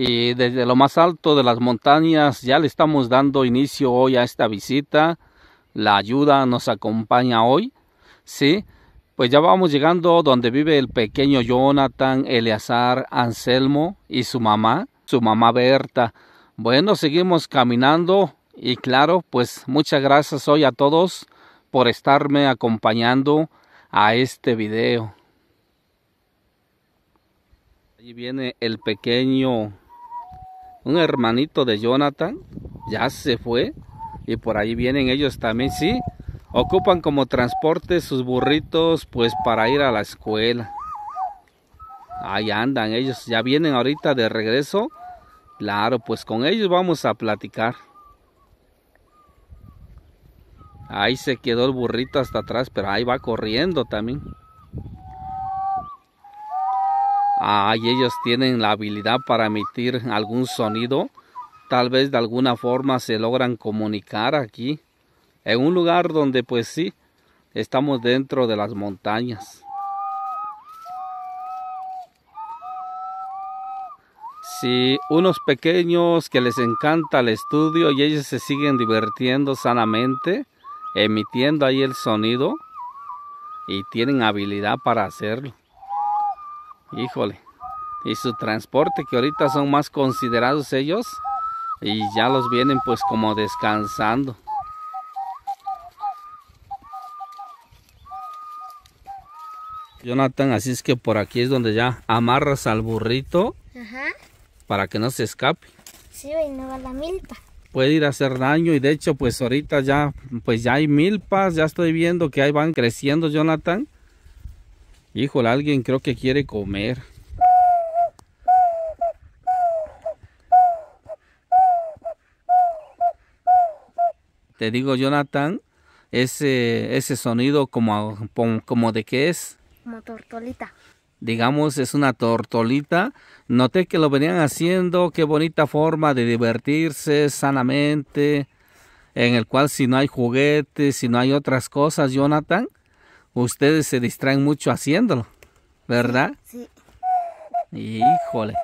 y desde lo más alto de las montañas ya le estamos dando inicio hoy a esta visita. La ayuda nos acompaña hoy, ¿sí? Pues ya vamos llegando donde vive el pequeño Jonathan Eleazar Anselmo y su mamá, su mamá Berta. Bueno, seguimos caminando y claro, pues muchas gracias hoy a todos por estarme acompañando a este video. ahí viene el pequeño un hermanito de Jonathan, ya se fue, y por ahí vienen ellos también, sí, ocupan como transporte sus burritos pues para ir a la escuela. Ahí andan ellos, ya vienen ahorita de regreso. Claro, pues con ellos vamos a platicar. Ahí se quedó el burrito hasta atrás, pero ahí va corriendo también ah, y ellos tienen la habilidad para emitir algún sonido, tal vez de alguna forma se logran comunicar aquí, en un lugar donde pues sí, estamos dentro de las montañas. Si unos pequeños que les encanta el estudio y ellos se siguen divirtiendo sanamente, emitiendo ahí el sonido y tienen habilidad para hacerlo. Híjole. Y su transporte, que ahorita son más considerados ellos. Y ya los vienen pues como descansando. Jonathan, así es que por aquí es donde ya amarras al burrito. Para que no se escape. Sí, y no va la milpa. Puede ir a hacer daño y de hecho pues ahorita ya pues ya hay milpas, ya estoy viendo que ahí van creciendo, Jonathan. Híjole, alguien creo que quiere comer. Te digo, Jonathan, ese, ese sonido como, como de qué es. Como tortolita. Digamos, es una tortolita. Noté que lo venían haciendo, qué bonita forma de divertirse sanamente, en el cual si no hay juguetes, si no hay otras cosas, Jonathan, ustedes se distraen mucho haciéndolo, ¿verdad? Sí. Híjole.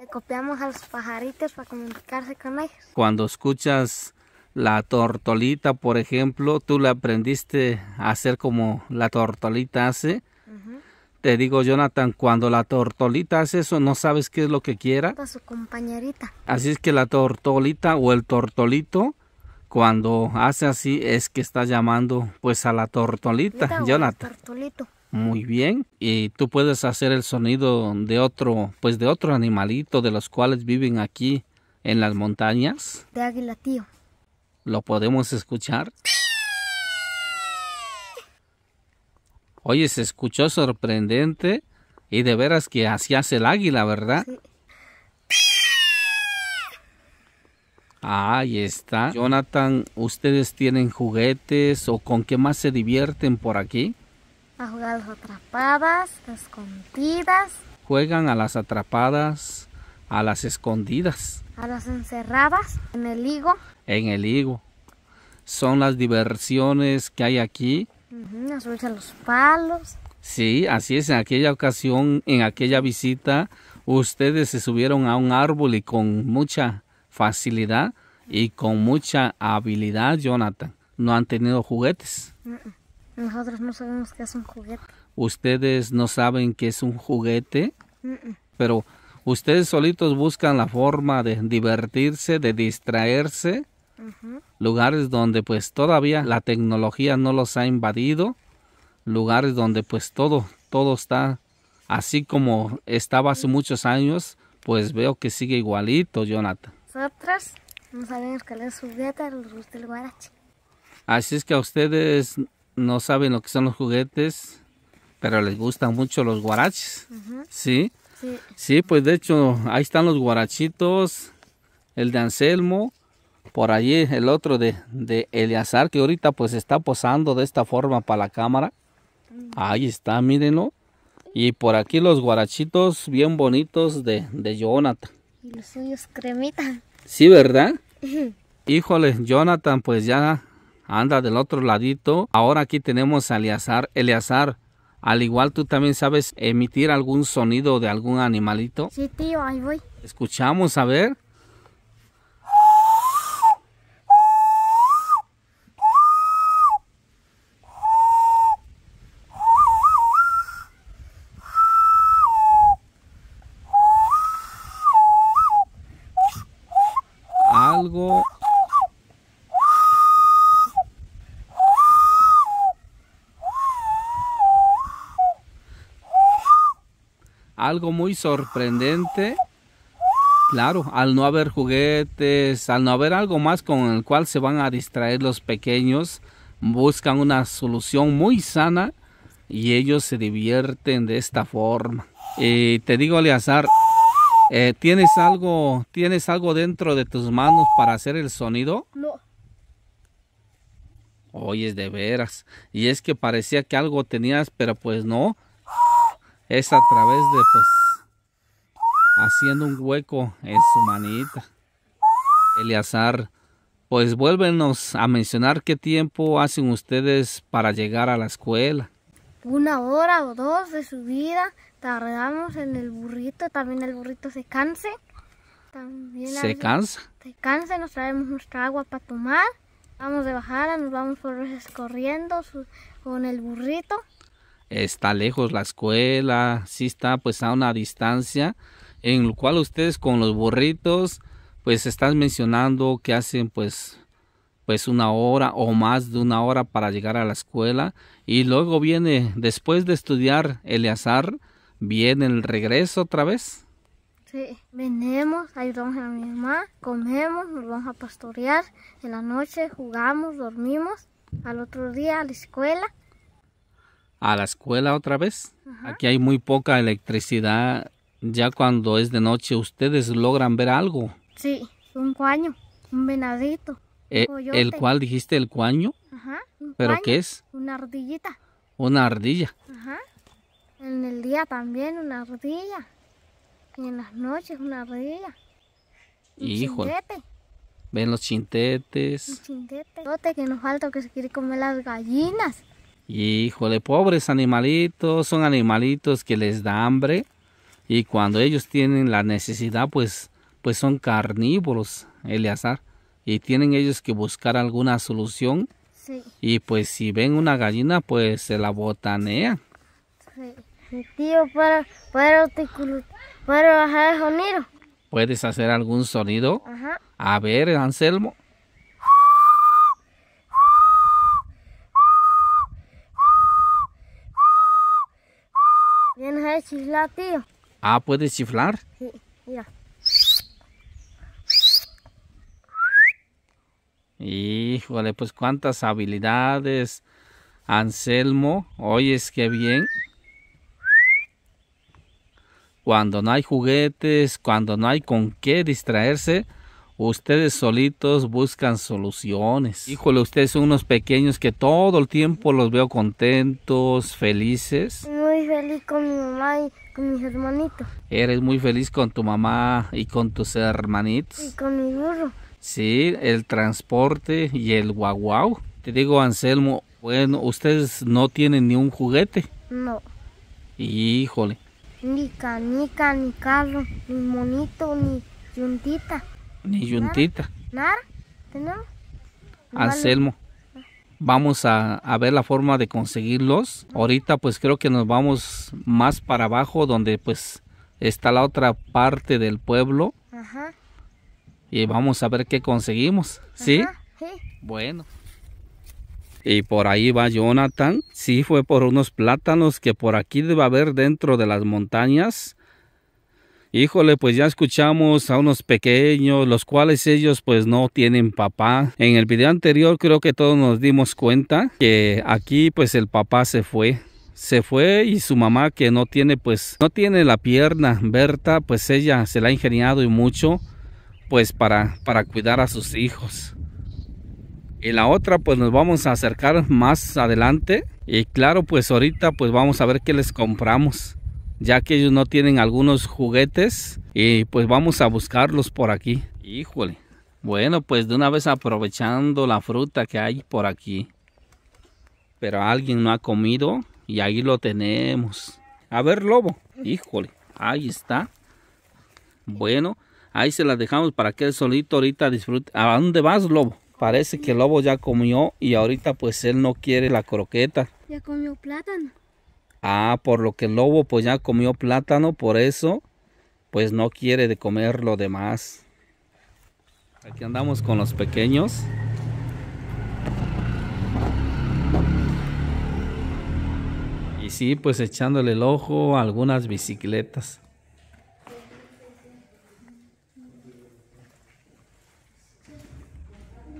Le copiamos a los pajaritos para comunicarse con ellos. Cuando escuchas la tortolita, por ejemplo, tú le aprendiste a hacer como la tortolita hace. Te digo, Jonathan, cuando la tortolita hace eso, no sabes qué es lo que quiera. A su compañerita. Así es que la tortolita o el tortolito cuando hace así es que está llamando pues a la tortolita, Jonathan. Muy bien. Y tú puedes hacer el sonido de otro, pues de otro animalito de los cuales viven aquí en las montañas. De águila, tío. ¿Lo podemos escuchar? Oye, se escuchó sorprendente y de veras que así hace el águila, ¿verdad? Sí. Ah, ahí está. Jonathan, ¿ustedes tienen juguetes o con qué más se divierten por aquí? A jugar a las atrapadas, las escondidas. Juegan a las atrapadas, a las escondidas. A las encerradas, en el higo. En el higo. Son las diversiones que hay aquí. Uh -huh, los palos. Sí, así es. En aquella ocasión, en aquella visita, ustedes se subieron a un árbol y con mucha facilidad y con mucha habilidad, Jonathan. No han tenido juguetes. Nosotros no sabemos qué es un juguete. Ustedes no saben qué es un juguete, pero ustedes solitos buscan la forma de divertirse, de distraerse. Lugares donde pues todavía la tecnología no los ha invadido. Lugares donde pues todo, todo está así como estaba hace muchos años, pues veo que sigue igualito, Jonathan nosotros no sabemos cuál es juguete, les gusta el guarache. Así es que a ustedes no saben lo que son los juguetes, pero les gustan mucho los guaraches, ¿sí? ¿sí? pues de hecho ahí están los guarachitos, el de Anselmo, por allí el otro de, de Eleazar, que ahorita pues está posando de esta forma para la cámara. Mm. Ahí está, mírenlo. Y por aquí los guarachitos bien bonitos de, de Jonathan los suyos cremita. Sí, ¿verdad? Híjole, Jonathan, pues ya anda del otro ladito. Ahora aquí tenemos a Eleazar. Eleazar, al igual tú también sabes emitir algún sonido de algún animalito. Sí, tío, ahí voy. Escuchamos, a ver. muy sorprendente. Claro, al no haber juguetes, al no haber algo más con el cual se van a distraer los pequeños, buscan una solución muy sana y ellos se divierten de esta forma. Y te digo, aliazar eh, ¿tienes, algo, ¿tienes algo dentro de tus manos para hacer el sonido? No. es de veras. Y es que parecía que algo tenías, pero pues no es a través de pues haciendo un hueco en su manita. Eleazar, pues vuélvenos a mencionar qué tiempo hacen ustedes para llegar a la escuela. Una hora o dos de subida, tardamos en el burrito, también el burrito se cansa. se cansa. Se cansa, nos traemos nuestra agua para tomar. Vamos de bajada, nos vamos por veces corriendo con el burrito está lejos la escuela, sí está pues a una distancia, en lo cual ustedes con los burritos pues están mencionando que hacen pues pues una hora o más de una hora para llegar a la escuela y luego viene después de estudiar Eleazar viene el regreso otra vez. Sí, venimos, ayudamos a mi mamá, comemos, nos vamos a pastorear, en la noche jugamos, dormimos, al otro día a la escuela a la escuela otra vez. Aquí hay muy poca electricidad. Ya cuando es de noche, ¿ustedes logran ver algo? Sí, un cuaño, un venadito. Eh, ¿El cual dijiste el cuaño? Ajá. ¿Pero qué es? Una ardillita. Una ardilla. Ajá. En el día también una ardilla. Y en las noches una ardilla. Un Híjole. Ven los chintetes. Un chintete. que nos falta que se quiere comer las gallinas. Híjole, pobres animalitos, son animalitos que les da hambre y cuando ellos tienen la necesidad, pues, pues son carnívoros, Eleazar, y tienen ellos que buscar alguna solución. Y pues si ven una gallina, pues se la botanean. Sí. Tío, para, bajar el sonido. ¿Puedes hacer algún sonido? Ajá. A ver, Anselmo. no hay chiflar, tío. Ah, ¿puedes chiflar? Sí, mira. Híjole, pues cuántas habilidades, Anselmo. Oyes que bien. Cuando no hay juguetes, cuando no hay con qué distraerse, ustedes solitos buscan soluciones. Híjole, ustedes son unos pequeños que todo el tiempo los veo contentos, felices feliz con mi mamá y con mis hermanitos. Eres muy feliz con tu mamá y con tus hermanitos. Y con mi burro. Sí, el transporte y el guaguau. Te digo, Anselmo, bueno, ustedes no tienen ni un juguete. No. Híjole. Ni canica, ni carro, ni monito, ni yuntita. Ni yuntita. Nada, ¿Nada? ¿Tenemos? Anselmo, vamos a, ver la forma de conseguirlos. Ahorita pues creo que nos vamos más para abajo donde pues está la otra parte del pueblo. Ajá. Y vamos a ver qué conseguimos. ¿Sí? sí. Bueno. Y por ahí va Jonathan. Sí, fue por unos plátanos que por aquí debe haber dentro de las montañas. Híjole, pues ya escuchamos a unos pequeños, los cuales ellos pues no tienen papá. En el video anterior creo que todos nos dimos cuenta que aquí pues el papá se fue se fue y su mamá que no tiene pues no tiene la pierna Berta pues ella se la ha ingeniado y mucho pues para para cuidar a sus hijos y la otra pues nos vamos a acercar más adelante y claro pues ahorita pues vamos a ver qué les compramos ya que ellos no tienen algunos juguetes y pues vamos a buscarlos por aquí. Híjole. Bueno, pues de una vez aprovechando la fruta que hay por aquí. Pero alguien no ha comido y ahí lo tenemos. A ver, lobo. Híjole, ahí está. Bueno, ahí se las dejamos para que él solito ahorita disfrute. ¿A dónde vas, lobo? Parece que el lobo ya comió y ahorita pues él no quiere la croqueta. Ya comió plátano. Ah, por lo que el lobo pues ya comió plátano, por eso pues no quiere de comer lo demás. Aquí andamos con los pequeños. Y sí, pues echándole el ojo algunas bicicletas.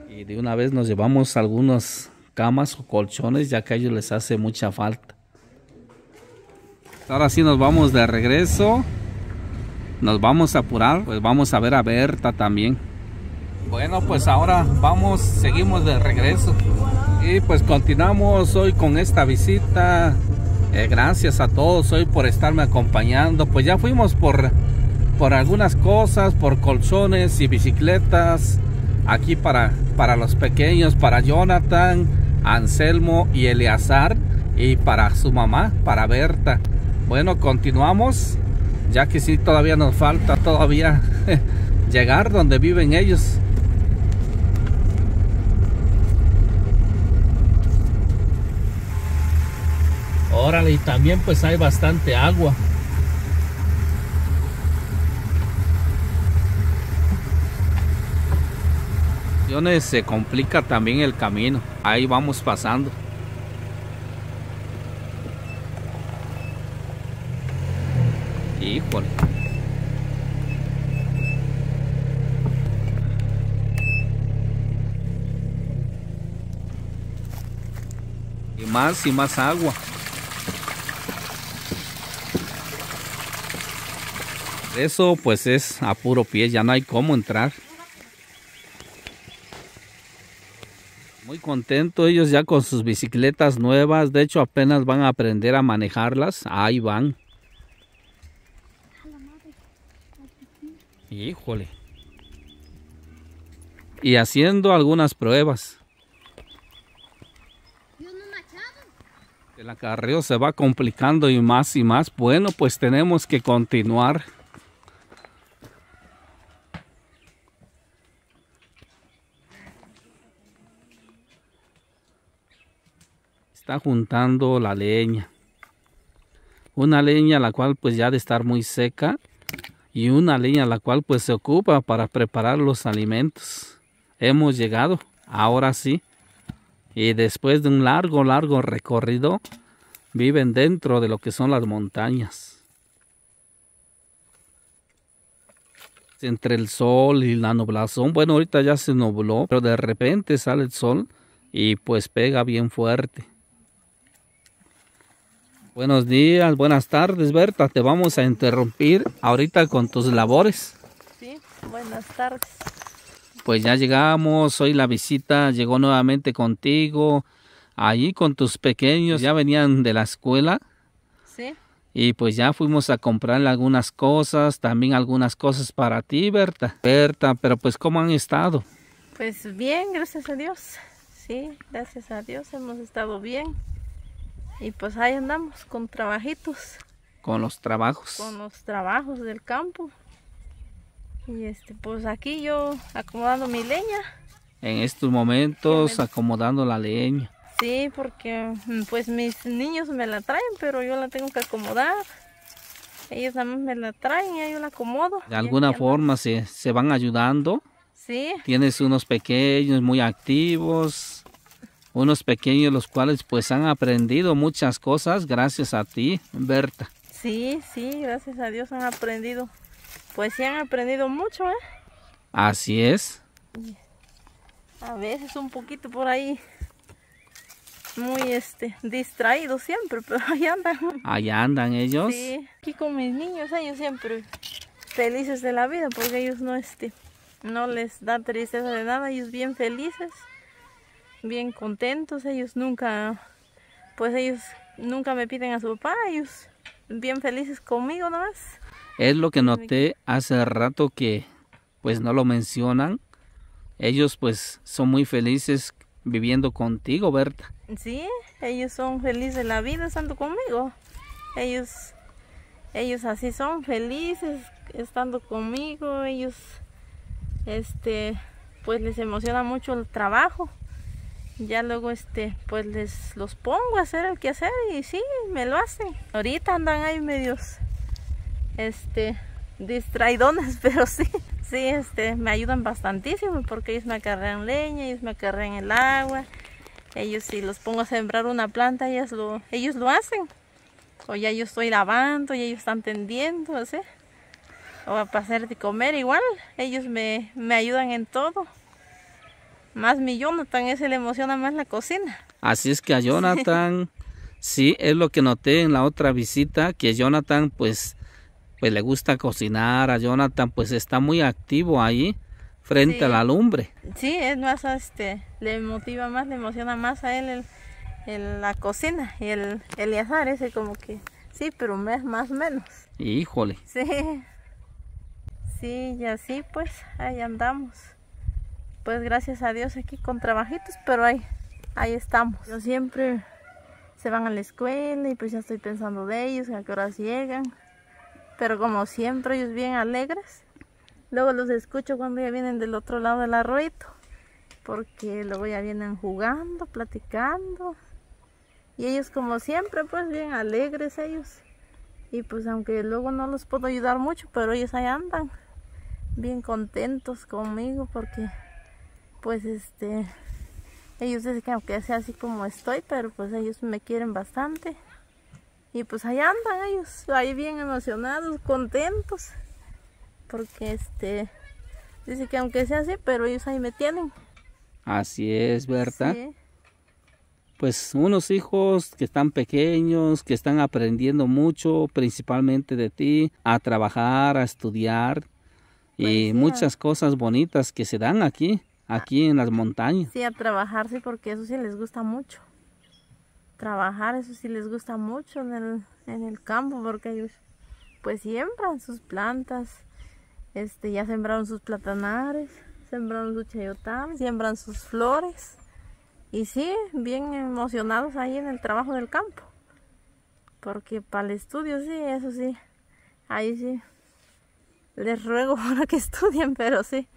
Y de una vez nos llevamos algunas camas o colchones ya que a ellos les hace mucha falta. Pues ahora sí nos vamos de regreso. Nos vamos a apurar, pues vamos a ver a Berta también. Bueno, pues ahora vamos, seguimos de regreso. Y pues continuamos hoy con esta visita. Eh, gracias a todos hoy por estarme acompañando. Pues ya fuimos por, por algunas cosas, por colchones y bicicletas. Aquí para, para los pequeños, para Jonathan, Anselmo y Eleazar. Y para su mamá, para Berta. Bueno, continuamos, ya que sí, todavía nos falta todavía llegar donde viven ellos. Órale, y también pues hay bastante agua. se complica también el camino. Ahí vamos pasando. Y más y más agua. Eso pues es a puro pie, ya no hay cómo entrar. Muy contento ellos ya con sus bicicletas nuevas, de hecho apenas van a aprender a manejarlas, ahí van. Híjole. Y haciendo algunas pruebas. El acarreo se va complicando y más y más. Bueno, pues tenemos que continuar. Está juntando la leña. Una leña la cual pues ya de estar muy seca y una línea la cual pues se ocupa para preparar los alimentos. Hemos llegado, ahora sí. Y después de un largo, largo recorrido, viven dentro de lo que son las montañas. Entre el sol y la nublazón, bueno, ahorita ya se nubló, pero de repente sale el sol y pues pega bien fuerte. Buenos días, buenas tardes, Berta. Te vamos a interrumpir ahorita con tus labores. Sí, buenas tardes. Pues ya llegamos, hoy la visita llegó nuevamente contigo, allí con tus pequeños, ya venían de la escuela. Sí. Y pues ya fuimos a comprarle algunas cosas, también algunas cosas para ti, Berta. Berta, pero pues ¿cómo han estado? Pues bien, gracias a Dios. Sí, gracias a Dios hemos estado bien. Y pues ahí andamos con trabajitos. Con los trabajos. Con los trabajos del campo. Y este, pues aquí yo acomodando mi leña. En estos momentos acomodando la leña. Sí, porque mm, pues mis niños me la traen, pero yo la tengo que acomodar. Ellos también me la traen y yo la acomodo. De alguna forma se, se van ayudando. Sí. Tienes unos pequeños muy activos unos pequeños los cuales pues han aprendido muchas cosas gracias a ti, Berta. Sí, sí, gracias a Dios han aprendido. Pues sí han aprendido mucho, ¿eh? Así es. A veces un poquito por ahí muy este distraídos siempre, pero ahí andan. Allá andan ellos. Sí, aquí con mis niños, ellos siempre felices de la vida porque ellos no este no les da tristeza de nada, ellos bien felices bien contentos, ellos nunca, pues ellos nunca me piden a su papá, ellos bien felices conmigo nomás. Es lo que noté hace rato que pues no lo mencionan. Ellos pues son muy felices viviendo contigo, Berta. Sí, ellos son felices en la vida estando conmigo. Ellos, ellos así son felices estando conmigo. Ellos, este, pues les emociona mucho el trabajo ya luego este pues les los pongo a hacer el que hacer y sí me lo hacen ahorita andan ahí medios este distraidones pero sí sí este me ayudan bastantísimo porque ellos me acarrean leña ellos me acarrean el agua ellos si los pongo a sembrar una planta ellos lo ellos lo hacen o ya yo estoy lavando y ellos están tendiendo así o a pasar de comer igual ellos me, me ayudan en todo más mi Jonathan, ese le emociona más la cocina. Así es que a Jonathan, sí, es lo que noté en la otra visita, que Jonathan pues, pues le gusta cocinar, a Jonathan pues está muy activo ahí frente a la lumbre. Sí, es más, este, le motiva más, le emociona más a él el, la cocina y el, el ese como que, sí, pero mes más menos. Híjole. Sí, sí, y así pues, ahí andamos pues gracias a Dios aquí con trabajitos, pero ahí, ahí estamos. Yo siempre se van a la escuela y pues ya estoy pensando de ellos, a qué horas llegan. Pero como siempre, ellos bien alegres. Luego los escucho cuando ya vienen del otro lado del arroyito. Porque luego ya vienen jugando, platicando. Y ellos como siempre, pues bien alegres ellos. Y pues aunque luego no los puedo ayudar mucho, pero ellos ahí andan. Bien contentos conmigo porque pues este ellos dicen que aunque sea así como estoy, pero pues ellos me quieren bastante. Y pues ahí andan ellos, ahí bien emocionados, contentos. Porque este dice que aunque sea así, pero ellos ahí me tienen. Así es, ¿verdad? Pues unos hijos que están pequeños, que están aprendiendo mucho, principalmente de ti, a trabajar, a estudiar, y pues, muchas cosas bonitas que se dan aquí aquí en las montañas. Sí, a trabajar, sí, porque eso sí les gusta mucho. Trabajar, eso sí les gusta mucho en el, campo, porque ellos pues siembran sus plantas, este, ya sembraron sus platanares, sembraron su chayotán siembran sus flores. Y sí, bien emocionados ahí en el trabajo del campo. Porque para el estudio sí, eso sí. Ahí sí. Les ruego para que estudien, pero sí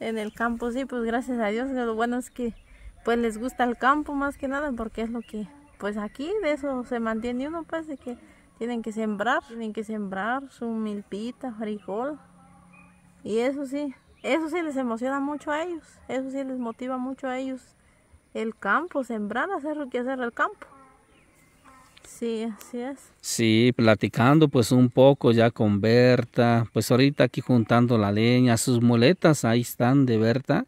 en el campo, sí, pues gracias a Dios, lo bueno es que pues les gusta el campo más que nada porque es lo que pues aquí de eso se mantiene uno pues de que tienen que sembrar, tienen que sembrar su milpita, frijol y eso sí, eso sí les emociona mucho a ellos, eso sí les motiva mucho a ellos el campo, sembrar, hacer lo que hacer el campo. Sí, así es. Sí, platicando pues un poco ya con Berta, pues ahorita aquí juntando la leña, sus muletas ahí están de Berta,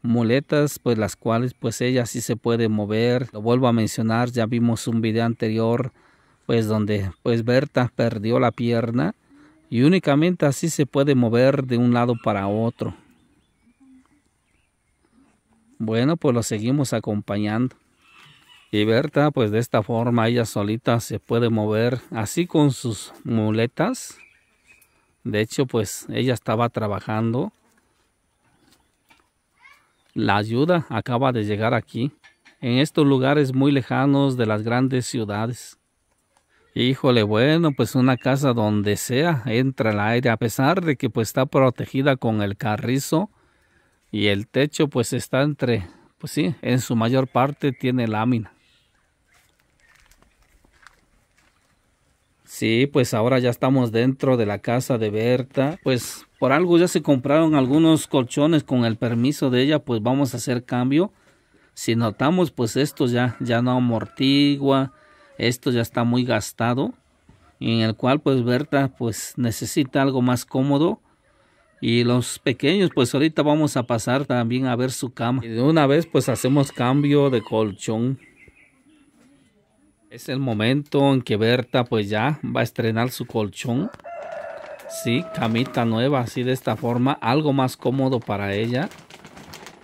muletas pues las cuales pues ella sí se puede mover. Lo vuelvo a mencionar, ya vimos un video anterior pues donde pues Berta perdió la pierna y únicamente así se puede mover de un lado para otro. Bueno, pues lo seguimos acompañando. Y Berta, pues de esta forma ella solita se puede mover así con sus muletas. De hecho, pues ella estaba trabajando. La ayuda acaba de llegar aquí, en estos lugares muy lejanos de las grandes ciudades. Híjole, bueno, pues una casa donde sea entra el aire, a pesar de que pues está protegida con el carrizo y el techo pues está entre, pues sí, en su mayor parte tiene lámina. Sí, pues ahora ya estamos dentro de la casa de Berta. Pues por algo ya se compraron algunos colchones con el permiso de ella, pues vamos a hacer cambio. Si notamos, pues esto ya, ya no amortigua, esto ya está muy gastado, en el cual pues Berta pues necesita algo más cómodo. Y los pequeños, pues ahorita vamos a pasar también a ver su cama. Y de una vez pues hacemos cambio de colchón. Es el momento en que Berta pues ya va a estrenar su colchón. Sí, camita nueva, así de esta forma, algo más cómodo para ella.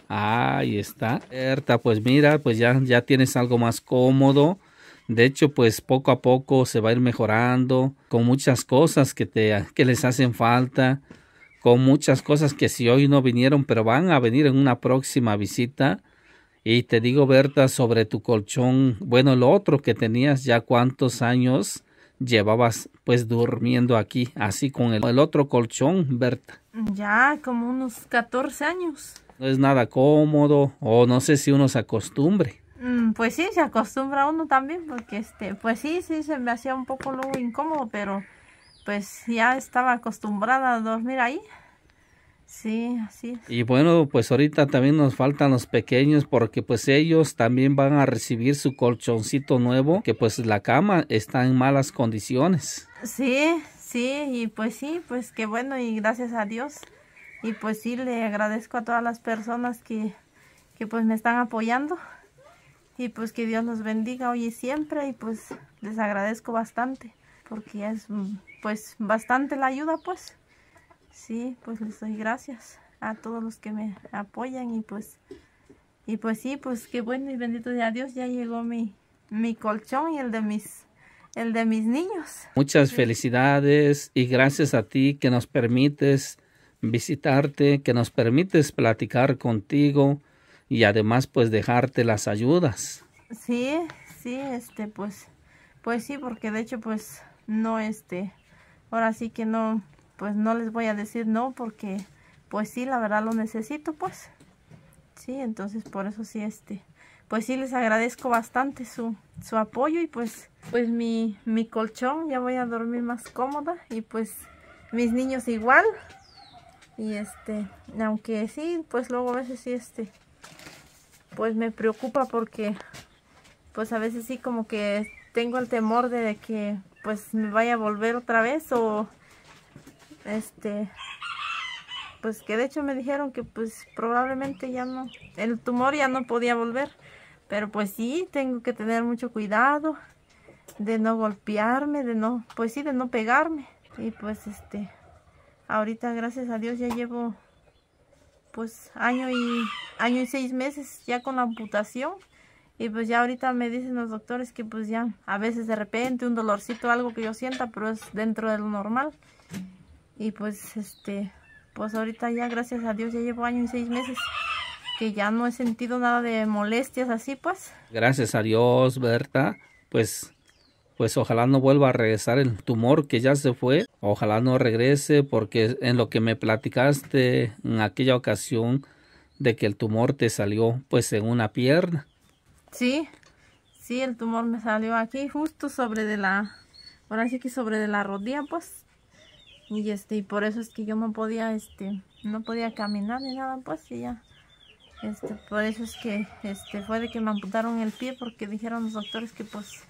Ahí está. Berta, pues mira, pues ya, ya tienes algo más cómodo. De hecho, pues poco a poco se va a ir mejorando con muchas cosas que, te, que les hacen falta, con muchas cosas que si hoy no vinieron, pero van a venir en una próxima visita y te digo, Berta, sobre tu colchón, bueno, el otro que tenías ya cuántos años llevabas pues durmiendo aquí, así con el, otro colchón, Berta. Ya, como unos 14 años. No es nada cómodo o no sé si uno se acostumbre. Mm, pues sí, se acostumbra uno también, porque este, pues sí, sí, se me hacía un poco luego incómodo, pero pues ya estaba acostumbrada a dormir ahí. Sí, así es. Y bueno, pues ahorita también nos faltan los pequeños porque pues ellos también van a recibir su colchoncito nuevo, que pues la cama está en malas condiciones. Sí, sí, y pues sí, pues qué bueno y gracias a Dios. Y pues sí, le agradezco a todas las personas que, pues me están apoyando. Y pues que Dios nos bendiga hoy y siempre y pues les agradezco bastante porque es mm, pues bastante la ayuda pues sí, pues les doy gracias a todos los que me apoyan y pues y pues sí, pues qué bueno y bendito sea Dios, ya llegó mi mi colchón y el de mis el de mis niños. Muchas felicidades y gracias a ti que nos permites visitarte, que nos permites platicar contigo y además pues dejarte las ayudas. Sí, sí, este pues pues sí, porque de hecho pues no este ahora sí que no pues no les voy a decir no porque pues sí, la verdad lo necesito pues. Sí, entonces por eso sí este pues sí les agradezco bastante su, su apoyo y pues pues mi, mi colchón ya voy a dormir más cómoda y pues mis niños igual y este aunque sí pues luego a veces sí este pues me preocupa porque pues a veces sí como que tengo el temor de que pues me vaya a volver otra vez o este pues que de hecho me dijeron que pues probablemente ya no, el tumor ya no podía volver, pero pues sí, tengo que tener mucho cuidado de no golpearme, de no, pues sí, de no pegarme. Y pues este, ahorita gracias a Dios ya llevo pues año y, año y seis meses ya con la amputación. Y pues ya ahorita me dicen los doctores que pues ya a veces de repente un dolorcito, algo que yo sienta, pero es dentro de lo normal. Y pues, este, pues ahorita ya, gracias a Dios, ya llevo año y seis meses que ya no he sentido nada de molestias así, pues. Gracias a Dios, Berta, pues... Pues ojalá no vuelva a regresar el tumor que ya se fue. Ojalá no regrese porque en lo que me platicaste en aquella ocasión de que el tumor te salió pues en una pierna. Sí, sí, el tumor me salió aquí justo sobre de la, ahora sí que sobre de la rodilla pues y este y por eso es que yo no podía este no podía caminar ni nada pues y ya este por eso es que este fue de que me amputaron el pie porque dijeron los doctores que pues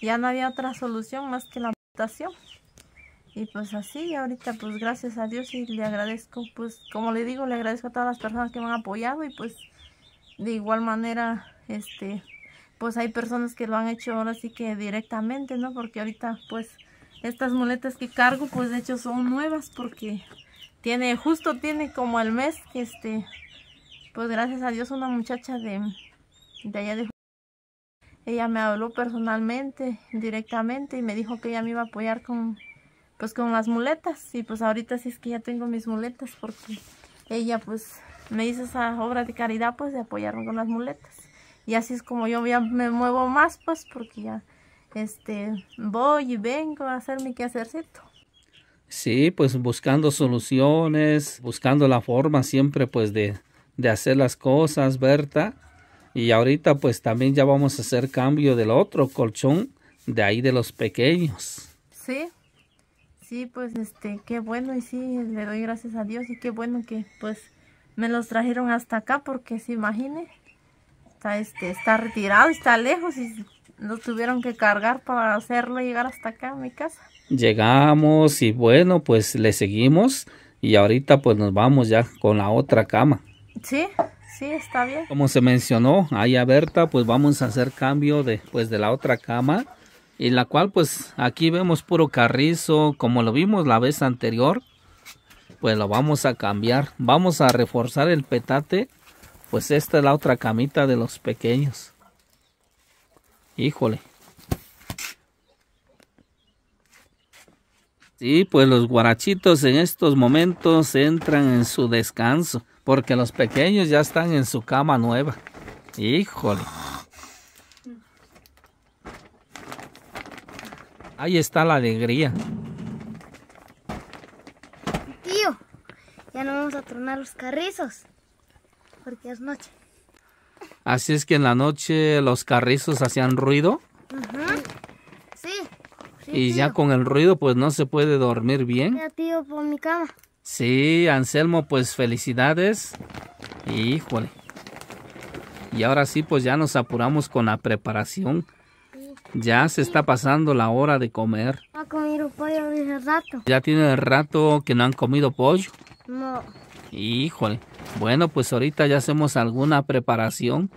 ya no había otra solución más que la amputación y pues así ahorita pues gracias a Dios y le agradezco pues como le digo le agradezco a todas las personas que me han apoyado y pues de igual manera este pues hay personas que lo han hecho ahora sí que directamente no porque ahorita pues estas muletas que cargo, pues de hecho son nuevas porque tiene, justo tiene como al mes que este, pues gracias a Dios una muchacha de, de allá de ella me habló personalmente, directamente y me dijo que ella me iba a apoyar con pues con las muletas y pues ahorita sí es que ya tengo mis muletas porque ella pues me hizo esa obra de caridad pues de apoyarme con las muletas y así es como yo ya me muevo más pues porque ya este, voy y vengo a hacer mi quehacercito. Sí, pues buscando soluciones, buscando la forma siempre pues de, de hacer las cosas, Berta. Y ahorita pues también ya vamos a hacer cambio del otro colchón de ahí de los pequeños. Sí, sí, pues este, qué bueno y sí, le doy gracias a Dios y qué bueno que pues me los trajeron hasta acá porque se imagine, está, este, está retirado, está lejos y lo tuvieron que cargar para hacerlo llegar hasta acá a mi casa. Llegamos y bueno, pues le seguimos y ahorita pues nos vamos ya con la otra cama. Sí, sí, está bien. Como se mencionó, ahí abierta pues vamos a hacer cambio de, pues, de la otra cama y la cual pues aquí vemos puro carrizo como lo vimos la vez anterior pues lo vamos a cambiar vamos a reforzar el petate pues esta es la otra camita de los pequeños Híjole. Sí, pues los guarachitos en estos momentos entran en su descanso, porque los pequeños ya están en su cama nueva. Híjole. Ahí está la alegría. Tío, ya no vamos a tronar los carrizos, porque es noche. Así es que en la noche los carrizos hacían ruido. Ajá. Sí. y ya con el ruido pues no se puede dormir bien. Ya tío por mi cama. Sí, Anselmo, pues felicidades. Híjole. Y ahora sí, pues ya nos apuramos con la preparación. Ya se está pasando la hora de comer. Ha comido pollo desde rato. Ya tiene rato que no han comido pollo. No. Híjole. Bueno, pues ahorita ya hacemos alguna preparación.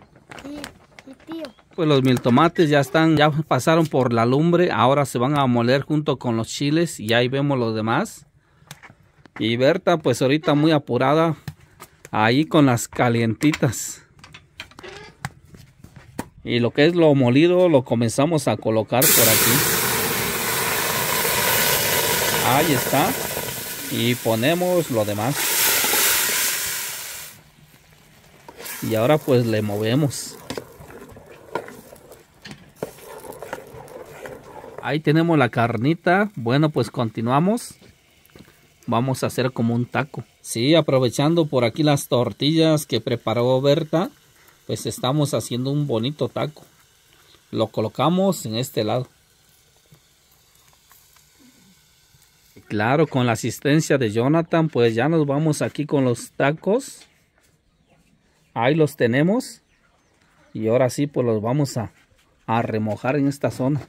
Sí, tío. Pues los mil tomates ya están, ya pasaron por la lumbre. Ahora se van a moler junto con los chiles y ahí vemos los demás. Y Berta, pues ahorita muy apurada, ahí con las calientitas. Y lo que es lo molido lo comenzamos a colocar por aquí. Ahí está. Y ponemos lo demás. y ahora pues le movemos ahí tenemos la carnita bueno pues continuamos vamos a hacer como un taco sí aprovechando por aquí las tortillas que preparó Berta pues estamos haciendo un bonito taco lo colocamos en este lado claro con la asistencia de Jonathan pues ya nos vamos aquí con los tacos Ahí los tenemos. Y ahora sí, pues los vamos a, remojar en esta zona.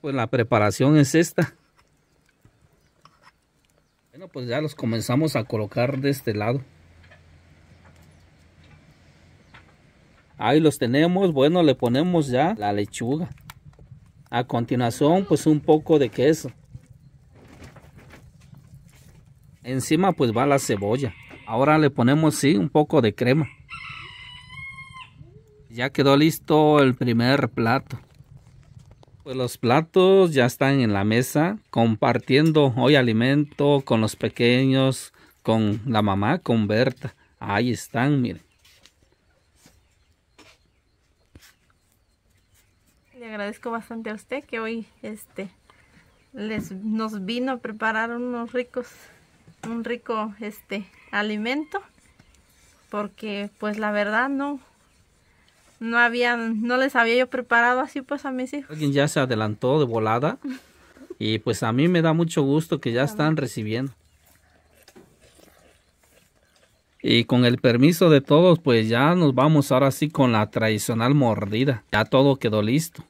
Pues la preparación es esta. Bueno, pues ya los comenzamos a colocar de este lado. Ahí los tenemos. Bueno, le ponemos ya la lechuga. A continuación, pues un poco de queso. Encima pues va la cebolla. Ahora le ponemos sí un poco de crema. Ya quedó listo el primer plato. Pues los platos ya están en la mesa compartiendo hoy alimento con los pequeños, con la mamá, con Berta. Ahí están, miren. Le agradezco bastante a usted que hoy este les nos vino a preparar unos ricos un rico este alimento porque pues la verdad no no habían no les había yo preparado así pues a mis hijos alguien ya se adelantó de volada y pues a mí me da mucho gusto que ya están recibiendo y con el permiso de todos pues ya nos vamos ahora sí con la tradicional mordida ya todo quedó listo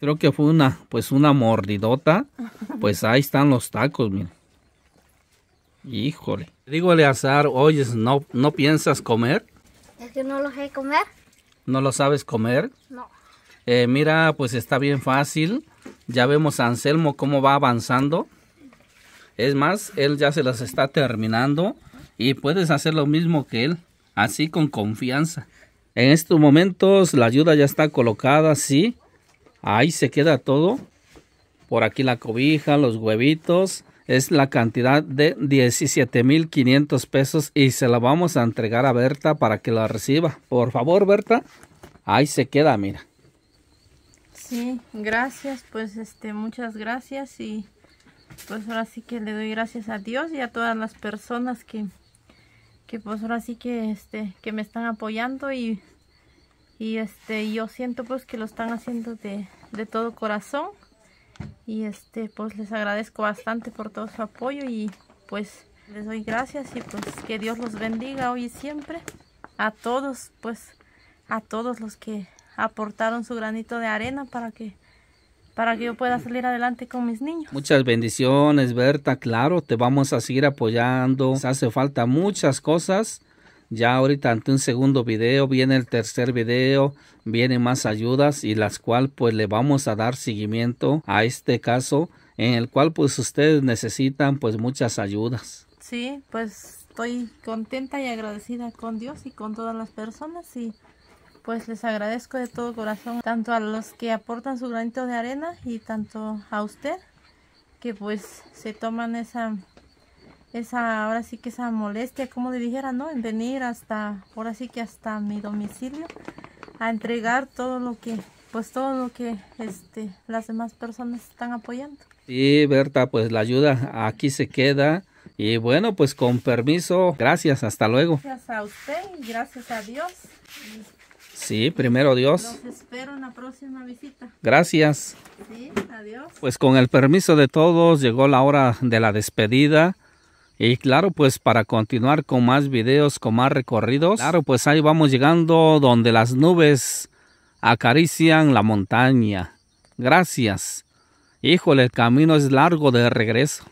creo que fue una pues una mordidota pues ahí están los tacos miren Híjole. Digo, Eleazar, oye, ¿no, ¿no piensas comer? Es que no lo sé comer. ¿No lo sabes comer? No. Eh, mira, pues está bien fácil. Ya vemos a Anselmo cómo va avanzando. Es más, él ya se las está terminando y puedes hacer lo mismo que él, así con confianza. En estos momentos la ayuda ya está colocada, sí. Ahí se queda todo. Por aquí la cobija, los huevitos es la cantidad de 17,500 pesos y se la vamos a entregar a Berta para que la reciba. Por favor, Berta. Ahí se queda, mira. Sí, gracias, pues este, muchas gracias y pues ahora sí que le doy gracias a Dios y a todas las personas que, que pues ahora sí que este, que me están apoyando y, y este, yo siento pues que lo están haciendo de, de todo corazón y este pues les agradezco bastante por todo su apoyo y pues les doy gracias y pues que Dios los bendiga hoy y siempre a todos pues a todos los que aportaron su granito de arena para que para que yo pueda salir adelante con mis niños. Muchas bendiciones, Berta, claro, te vamos a seguir apoyando. hace falta muchas cosas ya ahorita ante un segundo video viene el tercer video, vienen más ayudas y las cual pues le vamos a dar seguimiento a este caso en el cual pues ustedes necesitan pues muchas ayudas. Sí, pues estoy contenta y agradecida con Dios y con todas las personas y pues les agradezco de todo corazón tanto a los que aportan su granito de arena y tanto a usted que pues se toman esa esa, ahora sí que esa molestia, como le dijera, ¿no? En venir hasta, por así que hasta mi domicilio a entregar todo lo que, pues todo lo que este, las demás personas están apoyando. Sí, Berta, pues la ayuda aquí se queda. Y bueno, pues con permiso, gracias, hasta luego. Gracias a usted y gracias a Dios. Sí, primero Dios. Los espero en la próxima visita. Gracias. Sí, adiós. Pues con el permiso de todos, llegó la hora de la despedida. Y claro, pues para continuar con más videos, con más recorridos, claro, pues ahí vamos llegando donde las nubes acarician la montaña. Gracias. Híjole, el camino es largo de regreso.